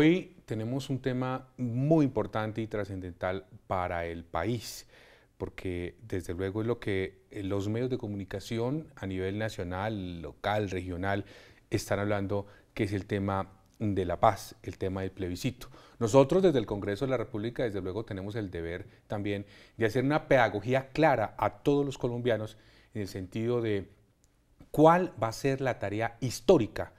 Hoy tenemos un tema muy importante y trascendental para el país, porque desde luego es lo que eh, los medios de comunicación a nivel nacional, local, regional, están hablando, que es el tema de la paz, el tema del plebiscito. Nosotros desde el Congreso de la República, desde luego, tenemos el deber también de hacer una pedagogía clara a todos los colombianos en el sentido de cuál va a ser la tarea histórica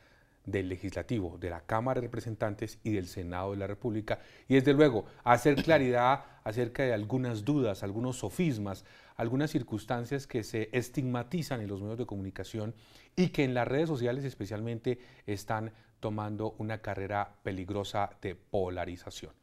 del Legislativo, de la Cámara de Representantes y del Senado de la República. Y desde luego, hacer claridad acerca de algunas dudas, algunos sofismas, algunas circunstancias que se estigmatizan en los medios de comunicación y que en las redes sociales especialmente están tomando una carrera peligrosa de polarización.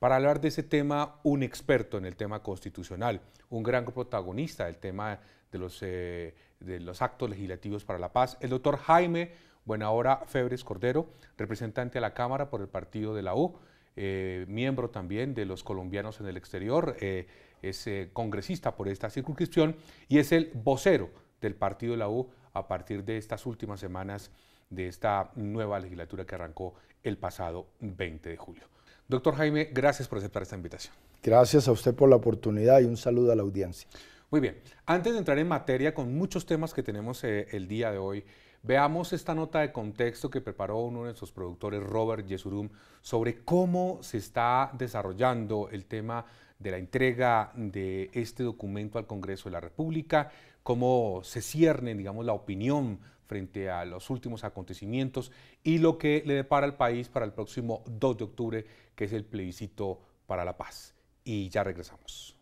Para hablar de ese tema, un experto en el tema constitucional, un gran protagonista del tema de los, eh, de los actos legislativos para la paz, el doctor Jaime bueno, ahora Febres Cordero, representante a la Cámara por el partido de la U, eh, miembro también de los colombianos en el exterior, eh, es eh, congresista por esta circunscripción y es el vocero del partido de la U a partir de estas últimas semanas de esta nueva legislatura que arrancó el pasado 20 de julio. Doctor Jaime, gracias por aceptar esta invitación. Gracias a usted por la oportunidad y un saludo a la audiencia. Muy bien, antes de entrar en materia con muchos temas que tenemos el día de hoy, Veamos esta nota de contexto que preparó uno de nuestros productores, Robert Yesurum, sobre cómo se está desarrollando el tema de la entrega de este documento al Congreso de la República, cómo se cierne, digamos, la opinión frente a los últimos acontecimientos y lo que le depara al país para el próximo 2 de octubre, que es el plebiscito para la paz. Y ya regresamos.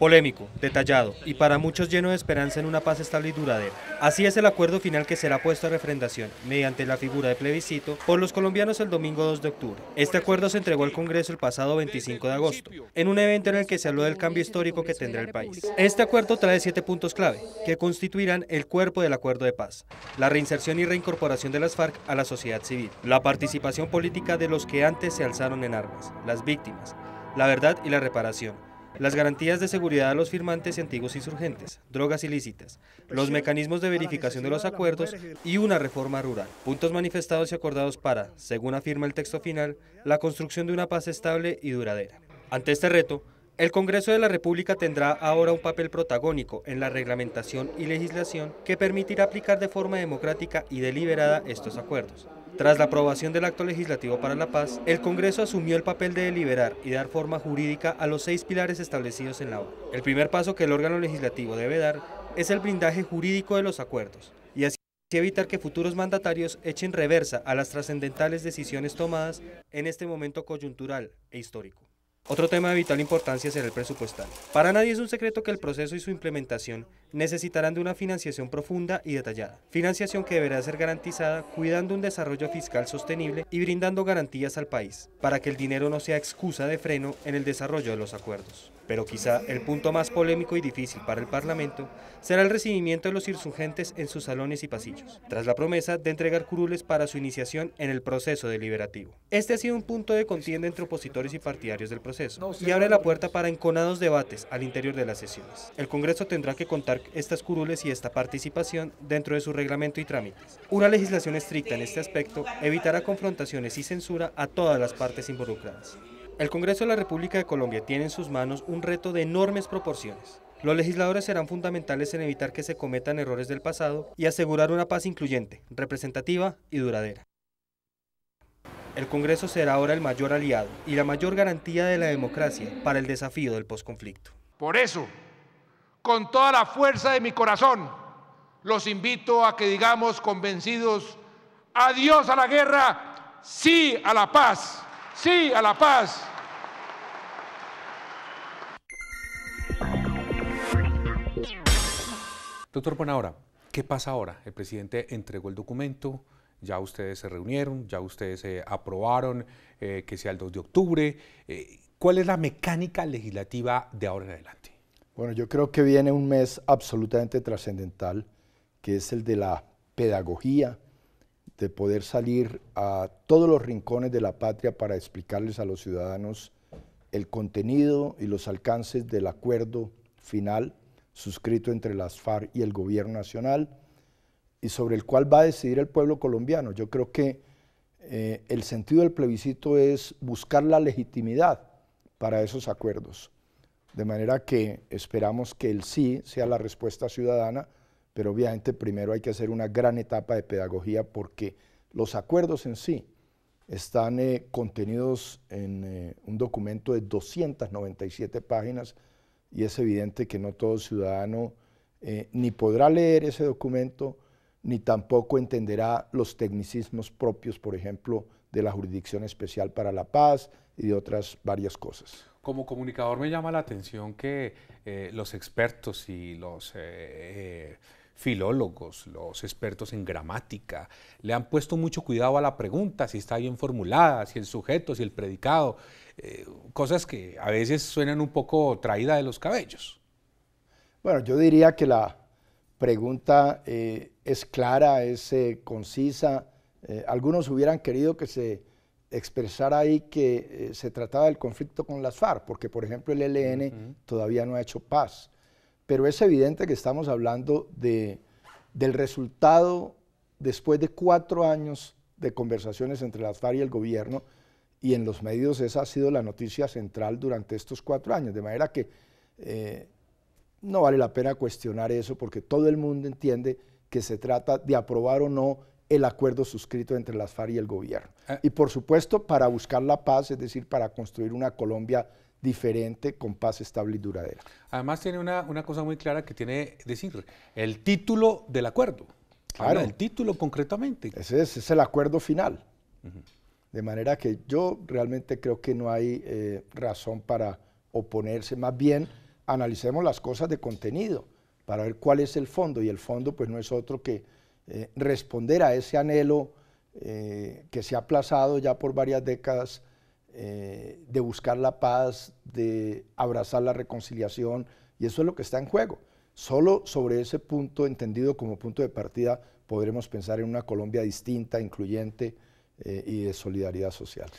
Polémico, detallado y para muchos lleno de esperanza en una paz estable y duradera. Así es el acuerdo final que será puesto a refrendación mediante la figura de plebiscito por los colombianos el domingo 2 de octubre. Este acuerdo se entregó al Congreso el pasado 25 de agosto, en un evento en el que se habló del cambio histórico que tendrá el país. Este acuerdo trae siete puntos clave que constituirán el cuerpo del acuerdo de paz. La reinserción y reincorporación de las FARC a la sociedad civil, la participación política de los que antes se alzaron en armas, las víctimas, la verdad y la reparación las garantías de seguridad a los firmantes y antiguos insurgentes, drogas ilícitas, los mecanismos de verificación de los acuerdos y una reforma rural. Puntos manifestados y acordados para, según afirma el texto final, la construcción de una paz estable y duradera. Ante este reto, el Congreso de la República tendrá ahora un papel protagónico en la reglamentación y legislación que permitirá aplicar de forma democrática y deliberada estos acuerdos. Tras la aprobación del Acto Legislativo para la Paz, el Congreso asumió el papel de deliberar y dar forma jurídica a los seis pilares establecidos en la ONU. El primer paso que el órgano legislativo debe dar es el blindaje jurídico de los acuerdos, y así evitar que futuros mandatarios echen reversa a las trascendentales decisiones tomadas en este momento coyuntural e histórico. Otro tema de vital importancia será el presupuestal. Para nadie es un secreto que el proceso y su implementación necesitarán de una financiación profunda y detallada. Financiación que deberá ser garantizada cuidando un desarrollo fiscal sostenible y brindando garantías al país, para que el dinero no sea excusa de freno en el desarrollo de los acuerdos. Pero quizá el punto más polémico y difícil para el Parlamento será el recibimiento de los insurgentes en sus salones y pasillos, tras la promesa de entregar curules para su iniciación en el proceso deliberativo. Este ha sido un punto de contienda entre opositores y partidarios del proceso y abre la puerta para enconados debates al interior de las sesiones. El Congreso tendrá que contar estas curules y esta participación dentro de su reglamento y trámites. Una legislación estricta en este aspecto evitará confrontaciones y censura a todas las partes involucradas. El Congreso de la República de Colombia tiene en sus manos un reto de enormes proporciones. Los legisladores serán fundamentales en evitar que se cometan errores del pasado y asegurar una paz incluyente, representativa y duradera. El Congreso será ahora el mayor aliado y la mayor garantía de la democracia para el desafío del posconflicto. Por eso, con toda la fuerza de mi corazón, los invito a que digamos convencidos, adiós a la guerra, sí a la paz sí a la paz. Doctor ahora. ¿qué pasa ahora? El presidente entregó el documento, ya ustedes se reunieron, ya ustedes aprobaron eh, que sea el 2 de octubre. Eh, ¿Cuál es la mecánica legislativa de ahora en adelante? Bueno, yo creo que viene un mes absolutamente trascendental, que es el de la pedagogía, de poder salir a todos los rincones de la patria para explicarles a los ciudadanos el contenido y los alcances del acuerdo final suscrito entre las FARC y el gobierno nacional y sobre el cual va a decidir el pueblo colombiano. Yo creo que eh, el sentido del plebiscito es buscar la legitimidad para esos acuerdos, de manera que esperamos que el sí sea la respuesta ciudadana pero obviamente primero hay que hacer una gran etapa de pedagogía porque los acuerdos en sí están eh, contenidos en eh, un documento de 297 páginas y es evidente que no todo ciudadano eh, ni podrá leer ese documento ni tampoco entenderá los tecnicismos propios, por ejemplo, de la Jurisdicción Especial para la Paz y de otras varias cosas. Como comunicador me llama la atención que los expertos y los filólogos, los expertos en gramática, le han puesto mucho cuidado a la pregunta, si está bien formulada, si el sujeto, si el predicado, eh, cosas que a veces suenan un poco traída de los cabellos. Bueno, yo diría que la pregunta eh, es clara, es eh, concisa. algunos hubieran querido que se expresara ahí que se trataba del conflicto con las FARC, porque por ejemplo el ELN todavía no ha hecho paz pero es evidente que estamos hablando de, del resultado después de cuatro años de conversaciones entre las FARC y el gobierno, y en los medios esa ha sido la noticia central durante estos cuatro años, de manera que eh, no vale la pena cuestionar eso porque todo el mundo entiende que se trata de aprobar o no el acuerdo suscrito entre las FARC y el gobierno. Ah. Y por supuesto para buscar la paz, es decir, para construir una Colombia diferente, con paz estable y duradera. Además tiene una, cosa muy clara que tiene decir, el título del acuerdo. Claro. el título concretamente. Ese es, el acuerdo final. De manera que yo realmente creo que no hay eh, razón para oponerse. Más bien, analicemos las cosas de contenido para ver cuál es el fondo. Y el fondo, pues, no es otro que eh, responder a ese anhelo eh, que se ha aplazado ya por varias décadas eh, de buscar la paz, de abrazar la reconciliación, y eso es lo que está en juego. Solo sobre ese punto, entendido como punto de partida, podremos pensar en una Colombia distinta, incluyente eh, y de solidaridad social.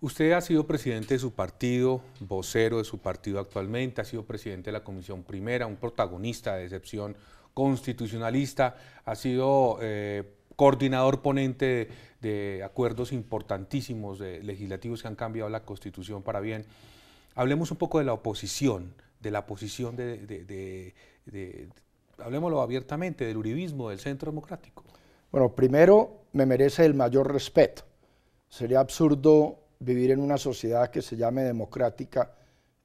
Usted ha sido presidente de su partido, vocero de su partido actualmente, ha sido presidente de la Comisión Primera, un protagonista de excepción constitucionalista, ha sido eh, coordinador ponente de de acuerdos importantísimos legislativos que han cambiado la Constitución para bien. Hablemos un poco de la oposición, de la posición de, hablemoslo abiertamente, del uribismo, del centro democrático. Bueno, primero me merece el mayor respeto. Sería absurdo vivir en una sociedad que se llame democrática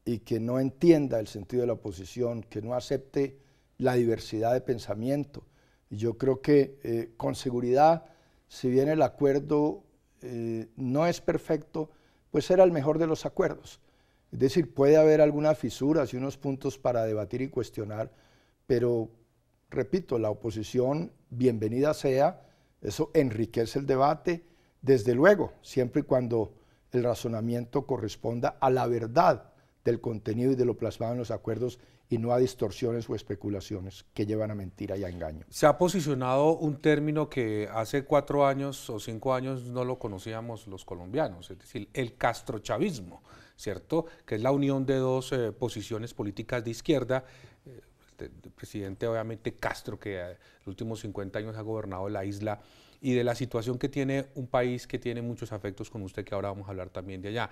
y que no entienda el sentido de la oposición, que no acepte la diversidad de pensamiento. yo creo que eh, con seguridad si bien el acuerdo eh, no es perfecto, pues era el mejor de los acuerdos. Es decir, puede haber algunas fisuras y unos puntos para debatir y cuestionar, pero repito, la oposición, bienvenida sea, eso enriquece el debate, desde luego, siempre y cuando el razonamiento corresponda a la verdad del contenido y de lo plasmado en los acuerdos y no a distorsiones o especulaciones que llevan a mentira y a engaño. Se ha posicionado un término que hace cuatro años o cinco años no lo conocíamos los colombianos, es decir, el castrochavismo, ¿cierto? Que es la unión de dos eh, posiciones políticas de izquierda. Eh, el, presidente, obviamente, Castro, que en eh, los últimos 50 años ha gobernado la isla y de la situación que tiene un país que tiene muchos afectos con usted, que ahora vamos a hablar también de allá.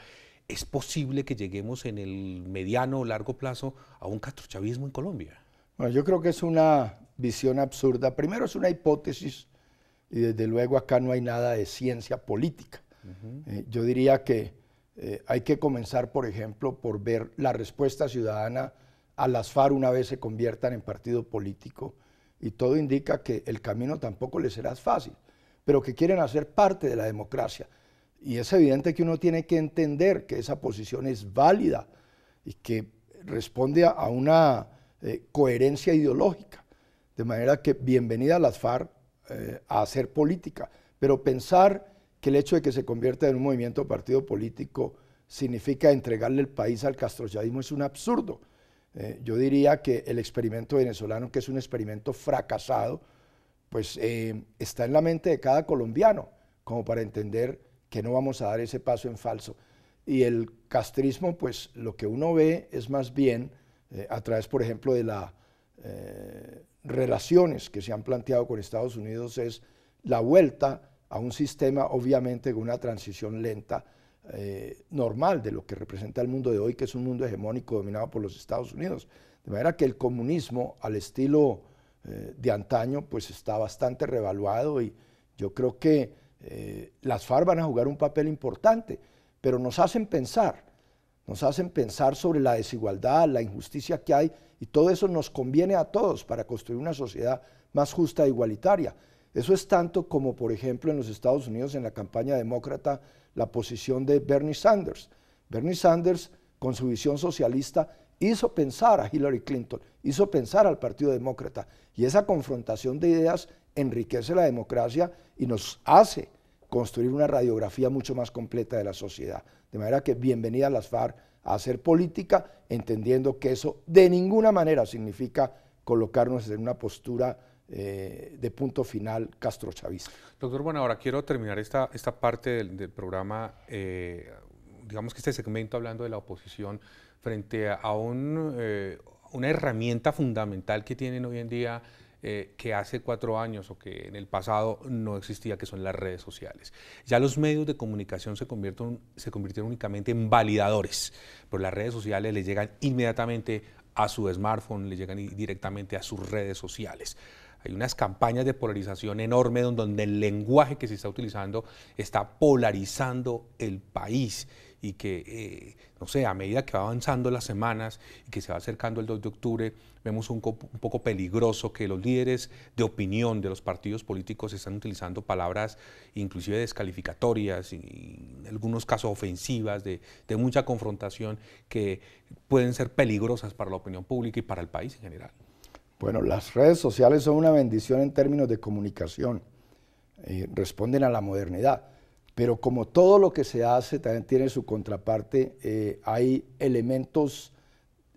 ¿Es posible que lleguemos en el mediano o largo plazo a un castrochavismo en Colombia? Bueno, yo creo que es una visión absurda. Primero es una hipótesis y desde luego acá no hay nada de ciencia política. Eh, yo diría que eh, hay que comenzar, por ejemplo, por ver la respuesta ciudadana a las FARC una vez se conviertan en partido político y todo indica que el camino tampoco les será fácil, pero que quieren hacer parte de la democracia. Y es evidente que uno tiene que entender que esa posición es válida y que responde a una eh, coherencia ideológica. De manera que bienvenida a las FARC eh, a hacer política, pero pensar que el hecho de que se convierta en un movimiento partido político significa entregarle el país al castrochadismo es un absurdo. Eh, yo diría que el experimento venezolano, que es un experimento fracasado, pues está en la mente de cada colombiano, como para entender que no vamos a dar ese paso en falso. Y el castrismo, pues lo que uno ve es más bien eh, a través, por ejemplo, de las eh, relaciones que se han planteado con Estados Unidos, es la vuelta a un sistema, obviamente, con una transición lenta, eh, normal de lo que representa el mundo de hoy, que es un mundo hegemónico dominado por los Estados Unidos. De manera que el comunismo, al estilo de antaño, pues está bastante revaluado y yo creo que eh, las FARC van a jugar un papel importante, pero nos hacen pensar, nos hacen pensar sobre la desigualdad, la injusticia que hay, y todo eso nos conviene a todos para construir una sociedad más justa e igualitaria. Eso es tanto como, por ejemplo, en los Estados Unidos, en la campaña demócrata, la posición de Bernie Sanders. Bernie Sanders, con su visión socialista, hizo pensar a Hillary Clinton, hizo pensar al Partido Demócrata, y esa confrontación de ideas enriquece la democracia y nos hace construir una radiografía mucho más completa de la sociedad. De manera que bienvenida a las FARC a hacer política, entendiendo que eso de ninguna manera significa colocarnos en una postura eh, de punto final Castro-Chavista. Doctor, bueno, ahora quiero terminar esta, esta parte del, programa, eh, digamos que este segmento hablando de la oposición frente a, un, eh, una herramienta fundamental que tienen hoy en día eh, que hace cuatro años o que en el pasado no existía, que son las redes sociales. Ya los medios de comunicación se, se convirtieron únicamente en validadores, pero las redes sociales le llegan inmediatamente a su smartphone, le llegan directamente a sus redes sociales. Hay unas campañas de polarización enorme donde el lenguaje que se está utilizando está polarizando el país y que, eh, no sé, a medida que va avanzando las semanas y que se va acercando el 2 de octubre, vemos un, poco peligroso que los líderes de opinión de los partidos políticos están utilizando palabras inclusive descalificatorias, y, en algunos casos ofensivas, de, mucha confrontación que pueden ser peligrosas para la opinión pública y para el país en general. Bueno, las redes sociales son una bendición en términos de comunicación. Eh, responden a la modernidad. Pero como todo lo que se hace también tiene su contraparte, eh, hay elementos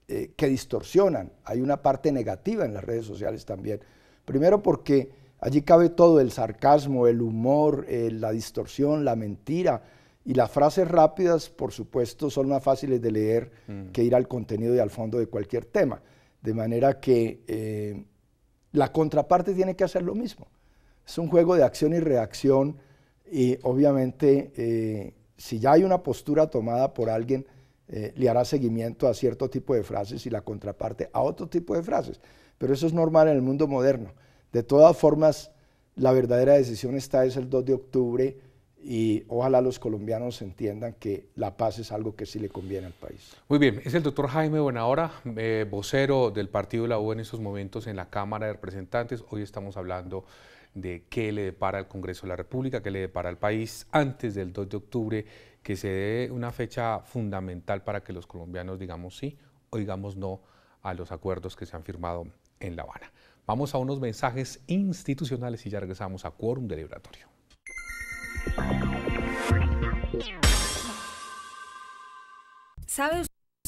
eh, que distorsionan, hay una parte negativa en las redes sociales también. Primero porque allí cabe todo, el sarcasmo, el humor, eh, la distorsión, la mentira. Y las frases rápidas, por supuesto, son más fáciles de leer mm. que ir al contenido y al fondo de cualquier tema. De manera que la contraparte tiene que hacer lo mismo. Es un juego de acción y reacción y obviamente eh, si ya hay una postura tomada por alguien, eh, le hará seguimiento a cierto tipo de frases y la contraparte a otro tipo de frases. Pero eso es normal en el mundo moderno. De todas formas, la verdadera decisión está es el 2 de octubre y ojalá los colombianos entiendan que la paz es algo que sí le conviene al país. Muy bien, es el doctor Jaime Buenahora, eh, vocero del partido de la U en estos momentos en la Cámara de Representantes. Hoy estamos hablando de qué le depara el Congreso de la República, qué le depara al país antes del 2 de octubre, que se dé una fecha fundamental para que los colombianos digamos sí o digamos no a los acuerdos que se han firmado en La Habana. Vamos a unos mensajes institucionales y ya regresamos a Quórum Deliberatorio. ¿Sabe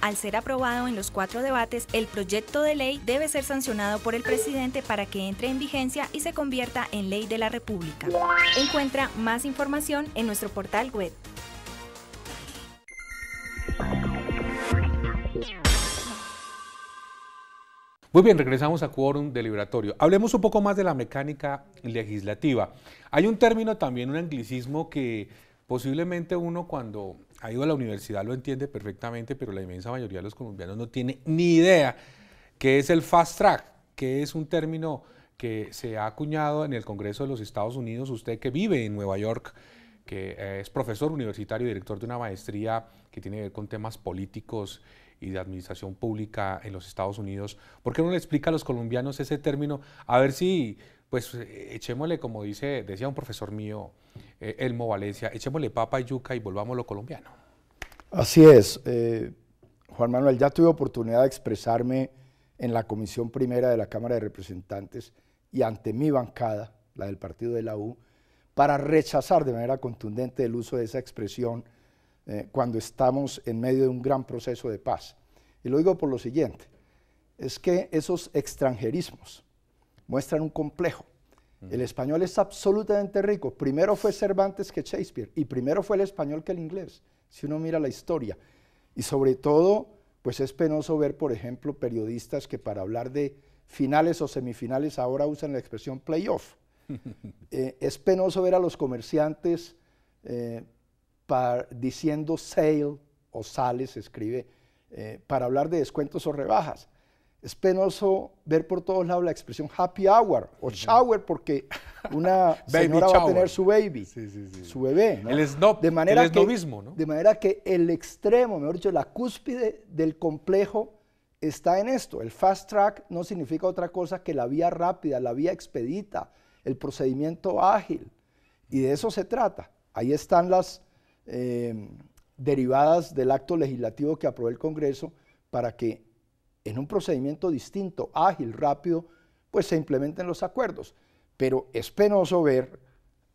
al ser aprobado en los cuatro debates, el proyecto de ley debe ser sancionado por el presidente para que entre en vigencia y se convierta en ley de la República. Encuentra más información en nuestro portal web. Muy bien, regresamos a quórum deliberatorio. Hablemos un poco más de la mecánica legislativa. Hay un término también, un anglicismo que posiblemente uno cuando ha ido a la universidad lo entiende perfectamente, pero la inmensa mayoría de los colombianos no tiene ni idea qué es el fast track, qué es un término que se ha acuñado en el Congreso de los Estados Unidos, usted que vive en Nueva York, que eh, es profesor universitario y director de una maestría que tiene que ver con temas políticos y de administración pública en los Estados Unidos. ¿Por qué no le explica a los colombianos ese término? A ver si pues eh, echémosle, como dice, decía un profesor mío, eh, Elmo Valencia, echémosle papa y yuca y volvámoslo colombiano. Así es. Eh, Juan Manuel, ya tuve oportunidad de expresarme en la Comisión Primera de la Cámara de Representantes y ante mi bancada, la del partido de la U, para rechazar de manera contundente el uso de esa expresión cuando estamos en medio de un gran proceso de paz. Y lo digo por lo siguiente, es que esos extranjerismos, muestran un complejo. El español es absolutamente rico. Primero fue Cervantes que Shakespeare y primero fue el español que el inglés, si uno mira la historia. Y sobre todo, pues es penoso ver, por ejemplo, periodistas que para hablar de finales o semifinales ahora usan la expresión playoff. Eh, es penoso ver a los comerciantes eh, diciendo sale o sales, se escribe, eh, para hablar de descuentos o rebajas es penoso ver por todos lados la expresión happy hour o shower porque una señora va a tener su baby, su bebé. El, snob, de manera snobismo, que, De manera que el extremo, mejor dicho, la cúspide del complejo está en esto. El fast track no significa otra cosa que la vía rápida, la vía expedita, el procedimiento ágil. Y de eso se trata. Ahí están las eh, derivadas del acto legislativo que aprobó el Congreso para que en un procedimiento distinto, ágil, rápido, pues se implementen los acuerdos. Pero es penoso ver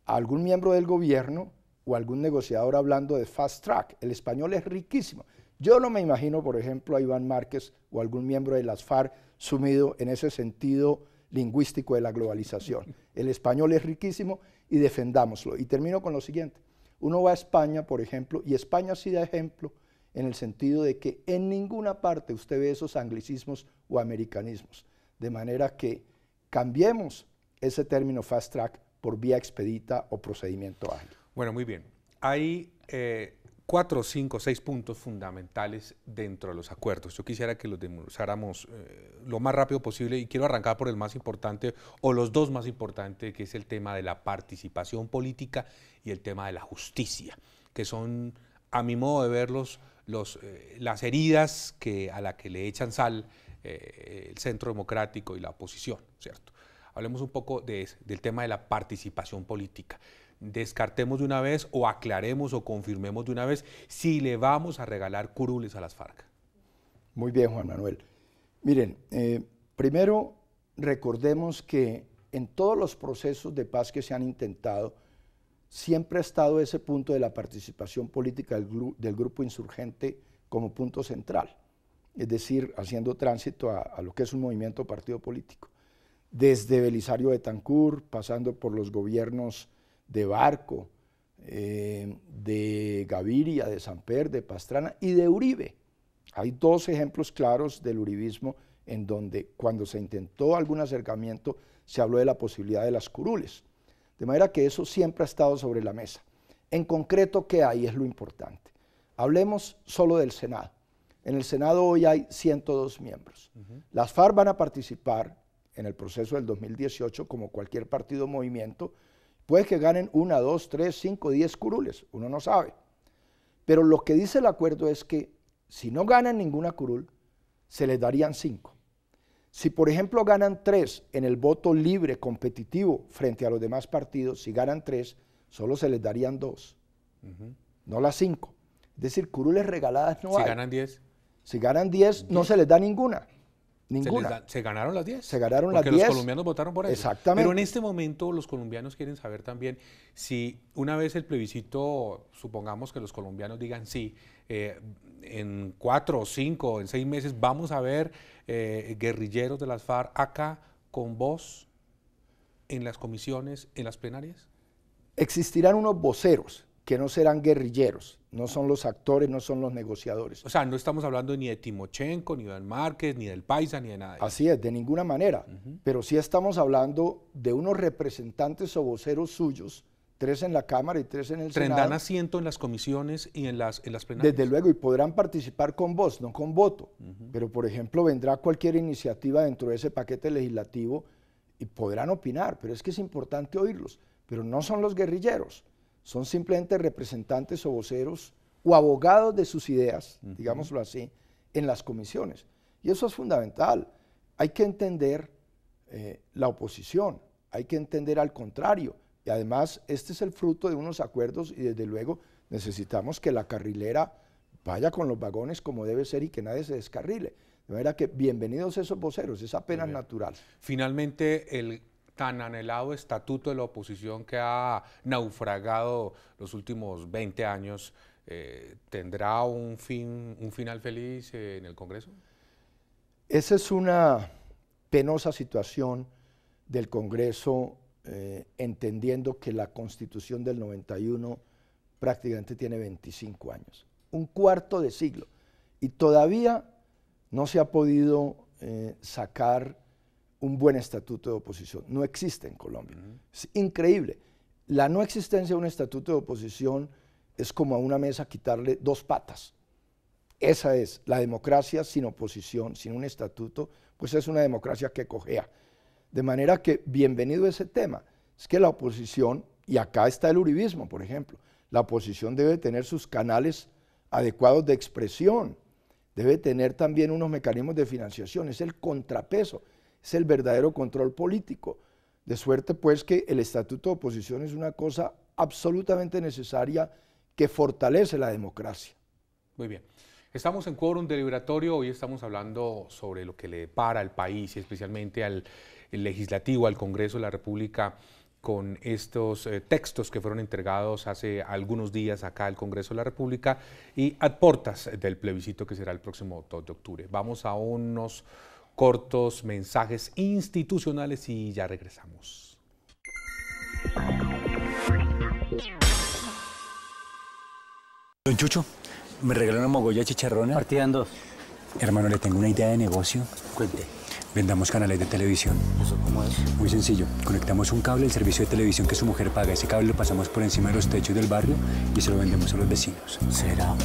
a algún miembro del gobierno o algún negociador hablando de fast track. El español es riquísimo. Yo no me imagino, por ejemplo, a Iván Márquez o algún miembro de las FARC sumido en ese sentido lingüístico de la globalización. El español es riquísimo y defendámoslo. Y termino con lo siguiente. Uno va a España, por ejemplo, y España sí da ejemplo en el sentido de que en ninguna parte usted ve esos anglicismos o americanismos. De manera que cambiemos ese término fast track por vía expedita o procedimiento ágil. Bueno, muy bien. Hay eh, cuatro, cinco, seis puntos fundamentales dentro de los acuerdos. Yo quisiera que los demostráramos eh, lo más rápido posible y quiero arrancar por el más importante o los dos más importantes, que es el tema de la participación política y el tema de la justicia, que son, a mi modo de verlos, eh, las heridas que, a las que le echan sal eh, el centro democrático y la oposición, ¿cierto? Hablemos un poco del tema de la participación política. Descartemos de una vez o aclaremos o confirmemos de una vez si le vamos a regalar curules a las FARC. Muy bien, Juan Manuel. Miren, eh, primero recordemos que en todos los procesos de paz que se han intentado, siempre ha estado ese punto de la participación política del, grupo insurgente como punto central, es decir, haciendo tránsito a, lo que es un movimiento partido político. Desde Belisario de Tancur, pasando por los gobiernos de Barco, eh, de Gaviria, de Samper, de Pastrana y de Uribe. Hay dos ejemplos claros del uribismo en donde cuando se intentó algún acercamiento se habló de la posibilidad de las curules. De manera que eso siempre ha estado sobre la mesa. En concreto, ¿qué hay? Es lo importante. Hablemos solo del Senado. En el Senado hoy hay 102 miembros. Las FARC van a participar en el proceso del 2018 como cualquier partido o movimiento. Puede que ganen una, dos, tres, cinco, diez curules, uno no sabe. Pero lo que dice el acuerdo es que si no ganan ninguna curul, se les darían cinco. Si por ejemplo ganan tres en el voto libre competitivo frente a los demás partidos, si ganan tres, solo se les darían dos, no las cinco. Es decir, curules regaladas no hay. Si ganan diez. Si ganan diez, no se les da ninguna. Se, ganaron las 10. Se ganaron las 10. Porque los colombianos votaron por eso. Exactamente. Pero en este momento los colombianos quieren saber también si una vez el plebiscito, supongamos que los colombianos digan sí, eh, en cuatro, cinco, en seis meses vamos a ver eh, guerrilleros de las FARC acá con voz en las comisiones, en las plenarias. Existirán unos voceros que no serán guerrilleros, no son los actores, no son los negociadores. O sea, no estamos hablando ni de Timochenko, ni de Márquez, ni del Paisa, ni de nadie. Así es, de ninguna manera. Pero sí estamos hablando de unos representantes o voceros suyos, tres en la Cámara y tres en el Senado. Tendrán asiento en las comisiones y en las, las plenarias. Desde luego, y podrán participar con voz, no con voto. Pero, por ejemplo, vendrá cualquier iniciativa dentro de ese paquete legislativo y podrán opinar, pero es que es importante oírlos. Pero no son los guerrilleros son simplemente representantes o voceros o abogados de sus ideas, digámoslo así, en las comisiones. Y eso es fundamental. Hay que entender eh, la oposición, hay que entender al contrario. Y además, este es el fruto de unos acuerdos y desde luego necesitamos que la carrilera vaya con los vagones como debe ser y que nadie se descarrile. De manera que bienvenidos esos voceros, es apenas natural. Finalmente, el tan anhelado estatuto de la oposición que ha naufragado los últimos 20 años, eh, ¿tendrá un, fin, un final feliz en el Congreso? Esa es una penosa situación del Congreso, eh, entendiendo que la Constitución del 91 prácticamente tiene 25 años, un cuarto de siglo, y todavía no se ha podido eh, sacar un buen estatuto de oposición. No existe en Colombia. Es increíble. La no existencia de un estatuto de oposición es como a una mesa quitarle dos patas. Esa es la democracia sin oposición, sin un estatuto, pues es una democracia que cojea. De manera que bienvenido ese tema. Es que la oposición, y acá está el uribismo, por ejemplo, la oposición debe tener sus canales adecuados de expresión, debe tener también unos mecanismos de financiación, es el contrapeso es el verdadero control político. De suerte pues que el estatuto de oposición es una cosa absolutamente necesaria que fortalece la democracia. Muy bien. Estamos en quórum deliberatorio, hoy estamos hablando sobre lo que le depara al país y especialmente al legislativo, al Congreso de la República con estos eh, textos que fueron entregados hace algunos días acá al Congreso de la República y a del plebiscito que será el próximo 2 de octubre. Vamos a unos cortos mensajes institucionales y ya regresamos. Don Chucho, me regaló una mogolla chicharrona. Partida en dos. Hermano, le tengo una idea de negocio. Cuente. Vendamos canales de televisión. ¿Eso cómo es? Muy sencillo. Conectamos un cable al servicio de televisión que su mujer paga. Ese cable lo pasamos por encima de los techos del barrio y se lo vendemos a los vecinos. ¿Será?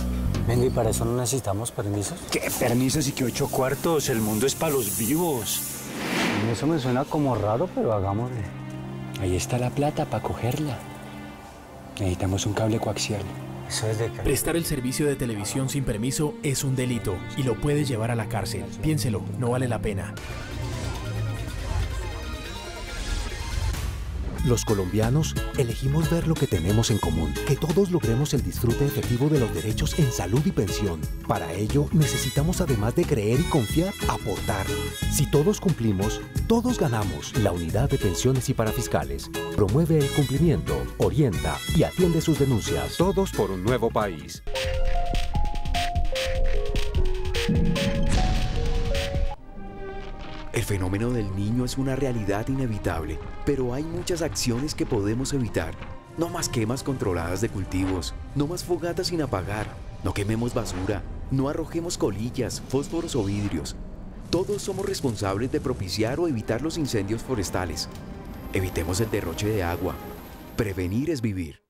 Venga, ¿y para eso no necesitamos permisos? ¿Qué permisos y qué ocho cuartos? El mundo es para los vivos. Eso me suena como raro, pero hagámosle. Ahí está la plata para cogerla. Necesitamos un cable coaxial. Prestar el servicio de televisión sin permiso es un delito y lo puede llevar a la cárcel. Piénselo, no vale la pena. Los colombianos elegimos ver lo que tenemos en común, que todos logremos el disfrute efectivo de los derechos en salud y pensión. Para ello necesitamos, además de creer y confiar, aportar. Si todos cumplimos, todos ganamos. La Unidad de Pensiones y Parafiscales promueve el cumplimiento, orienta y atiende sus denuncias. Todos por un nuevo país fenómeno del niño es una realidad inevitable, pero hay muchas acciones que podemos evitar. No más quemas controladas de cultivos, no más fogatas sin apagar, no quememos basura, no arrojemos colillas, fósforos o vidrios. Todos somos responsables de propiciar o evitar los incendios forestales. Evitemos el derroche de agua. Prevenir es vivir.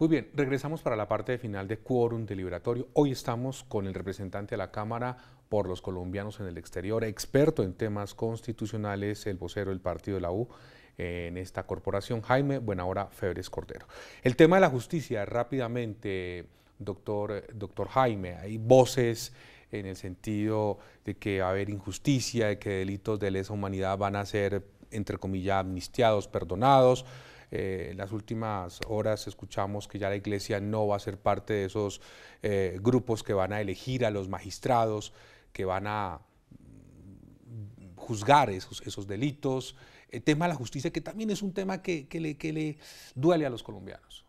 Muy bien, regresamos para la parte final de quórum deliberatorio. Hoy estamos con el representante de la Cámara por los colombianos en el exterior, experto en temas constitucionales, el vocero del partido de la U en esta corporación, Jaime Buenahora Febres Cordero. El tema de la justicia, rápidamente, doctor, doctor Jaime, hay voces en el sentido de que va a haber injusticia, de que delitos de lesa humanidad van a ser, entre comillas, amnistiados, perdonados eh, en las últimas horas escuchamos que ya la Iglesia no va a ser parte de esos eh, grupos que van a elegir a los magistrados, que van a mm, juzgar esos, esos delitos. El tema de la justicia, que también es un tema que, le, duele a los colombianos.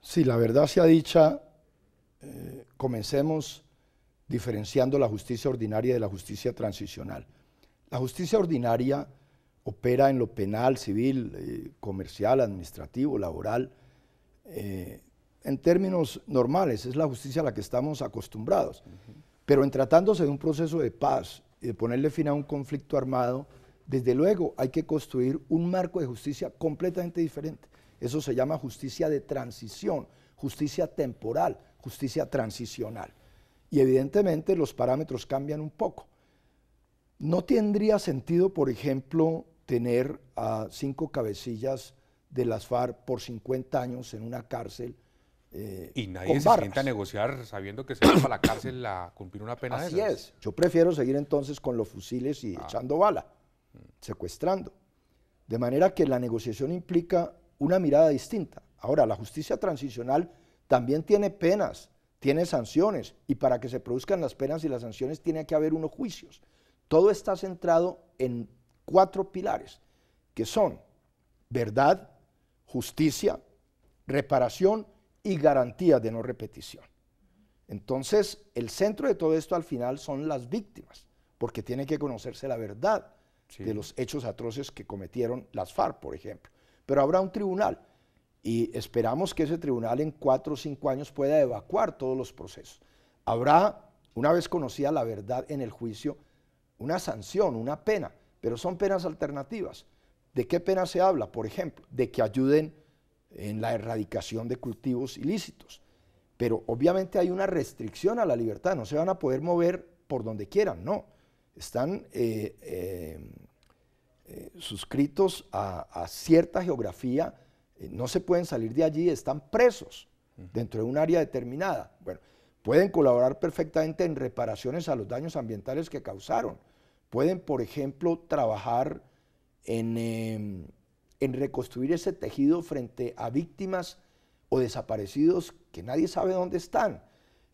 Sí, la verdad sea dicha, eh, comencemos diferenciando la justicia ordinaria de la justicia transicional. La justicia ordinaria opera en lo penal, civil, eh, comercial, administrativo, laboral, eh, en términos normales, es la justicia a la que estamos acostumbrados. Pero en tratándose de un proceso de paz y de ponerle fin a un conflicto armado, desde luego hay que construir un marco de justicia completamente diferente. Eso se llama justicia de transición, justicia temporal, justicia transicional. Y evidentemente los parámetros cambian un poco. No tendría sentido, por ejemplo, tener a cinco cabecillas de las FARC por 50 años en una cárcel. Eh, y nadie se sienta a negociar sabiendo que se va a la cárcel a cumplir una pena Así es. Yo prefiero seguir entonces con los fusiles y ah. echando bala, secuestrando. De manera que la negociación implica una mirada distinta. Ahora, la justicia transicional también tiene penas, tiene sanciones, y para que se produzcan las penas y las sanciones tiene que haber unos juicios. Todo está centrado en cuatro pilares, que son verdad, justicia, reparación y garantía de no repetición. Entonces, el centro de todo esto al final son las víctimas, porque tiene que conocerse la verdad de los hechos atroces que cometieron las FARC, por ejemplo. Pero habrá un tribunal y esperamos que ese tribunal en cuatro o cinco años pueda evacuar todos los procesos. Habrá, una vez conocida la verdad en el juicio, una sanción, una pena, pero son penas alternativas. ¿De qué penas se habla? Por ejemplo, de que ayuden en la erradicación de cultivos ilícitos. Pero obviamente hay una restricción a la libertad, no se van a poder mover por donde quieran, no. Están eh, eh, eh, suscritos a, cierta geografía, no se pueden salir de allí, están presos dentro de un área determinada. Bueno, pueden colaborar perfectamente en reparaciones a los daños ambientales que causaron, Pueden, por ejemplo, trabajar em, en, reconstruir ese tejido frente a víctimas o desaparecidos que nadie sabe dónde están.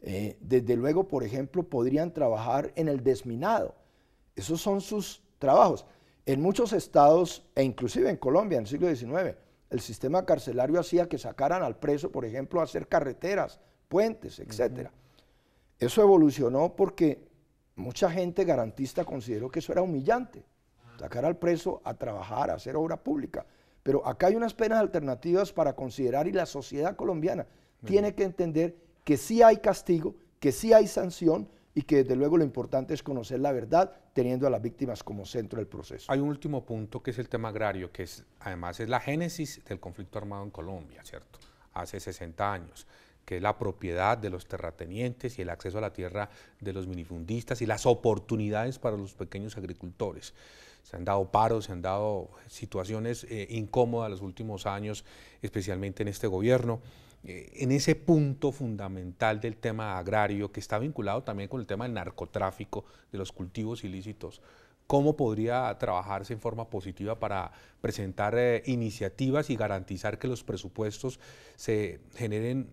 Eh, desde luego, por ejemplo, podrían trabajar en el desminado. Esos son sus trabajos. En muchos estados, e inclusive en Colombia, en el siglo XIX, el sistema carcelario hacía que sacaran al preso, por ejemplo, a hacer carreteras, puentes, etc. Eso evolucionó porque mucha gente garantista consideró que eso era humillante, sacar al preso a trabajar, a hacer obra pública. Pero acá hay unas penas alternativas para considerar y la sociedad colombiana tiene que entender que sí hay castigo, que sí hay sanción y que desde luego lo importante es conocer la verdad teniendo a las víctimas como centro del proceso. Hay un último punto que es el tema agrario, que es, además es la génesis del conflicto armado en Colombia, ¿cierto? Hace 60 años que es la propiedad de los terratenientes y el acceso a la tierra de los minifundistas y las oportunidades para los pequeños agricultores. Se han dado paros, se han dado situaciones eh, incómodas los últimos años, especialmente en este gobierno. Eh, en ese punto fundamental del tema agrario, que está vinculado también con el tema del narcotráfico, de los cultivos ilícitos, cómo podría trabajarse en forma positiva para presentar eh, iniciativas y garantizar que los presupuestos se generen,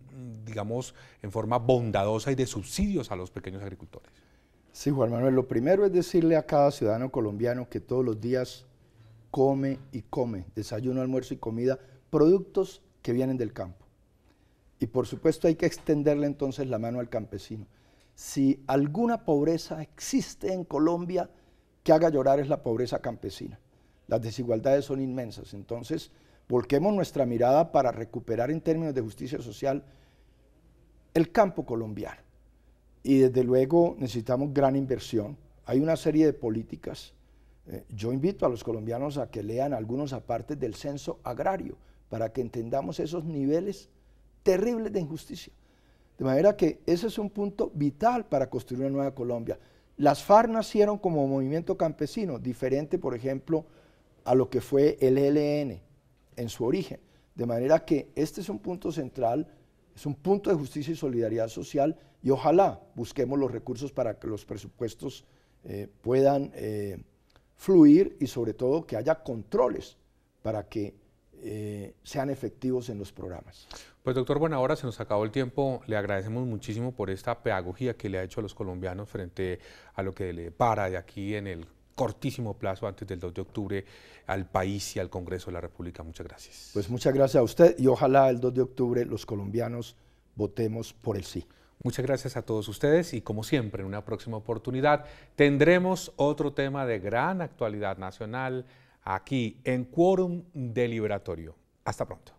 digamos, en forma bondadosa y de subsidios a los pequeños agricultores. Sí, Juan Manuel, lo primero es decirle a cada ciudadano colombiano que todos los días come y come, desayuno, almuerzo y comida, productos que vienen del campo. Y por supuesto hay que extenderle entonces la mano al campesino. Si alguna pobreza existe en Colombia, que haga llorar es la pobreza campesina. Las desigualdades son inmensas. Entonces, volquemos nuestra mirada para recuperar en términos de justicia social el campo colombiano. Y desde luego necesitamos gran inversión. Hay una serie de políticas. Eh, yo invito a los colombianos a que lean algunos apartes del censo agrario para que entendamos esos niveles terribles de injusticia. De manera que ese es un punto vital para construir una nueva Colombia. Las FARC nacieron como movimiento campesino, diferente, por ejemplo, a lo que fue el ELN en su origen. De manera que este es un punto central, es un punto de justicia y solidaridad social y ojalá busquemos los recursos para que los presupuestos eh, puedan eh, fluir y sobre todo que haya controles para que eh, sean efectivos en los programas. Pues doctor bueno ahora se nos acabó el tiempo. Le agradecemos muchísimo por esta pedagogía que le ha hecho a los colombianos frente a lo que le para de aquí en el cortísimo plazo antes del 2 de octubre al país y al Congreso de la República. Muchas gracias. Pues muchas gracias a usted y ojalá el 2 de octubre los colombianos votemos por el sí. Muchas gracias a todos ustedes y como siempre en una próxima oportunidad tendremos otro tema de gran actualidad nacional aquí en Quórum Deliberatorio. Hasta pronto.